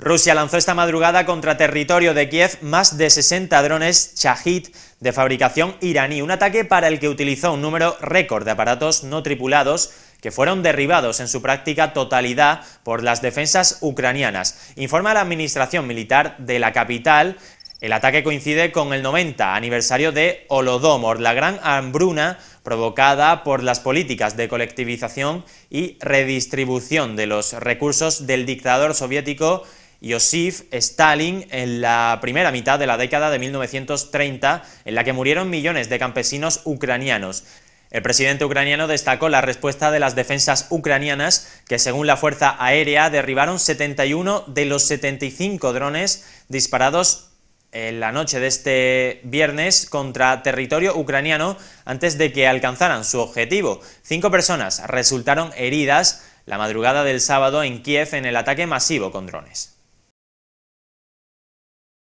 Rusia lanzó esta madrugada contra territorio de Kiev más de 60 drones Shahid de fabricación iraní, un ataque para el que utilizó un número récord de aparatos no tripulados que fueron derribados en su práctica totalidad por las defensas ucranianas. Informa la administración militar de la capital el ataque coincide con el 90 aniversario de Holodomor, la gran hambruna provocada por las políticas de colectivización y redistribución de los recursos del dictador soviético Yosif Stalin en la primera mitad de la década de 1930, en la que murieron millones de campesinos ucranianos. El presidente ucraniano destacó la respuesta de las defensas ucranianas, que según la Fuerza Aérea derribaron 71 de los 75 drones disparados en la noche de este viernes contra territorio ucraniano antes de que alcanzaran su objetivo. Cinco personas resultaron heridas la madrugada del sábado en Kiev en el ataque masivo con drones.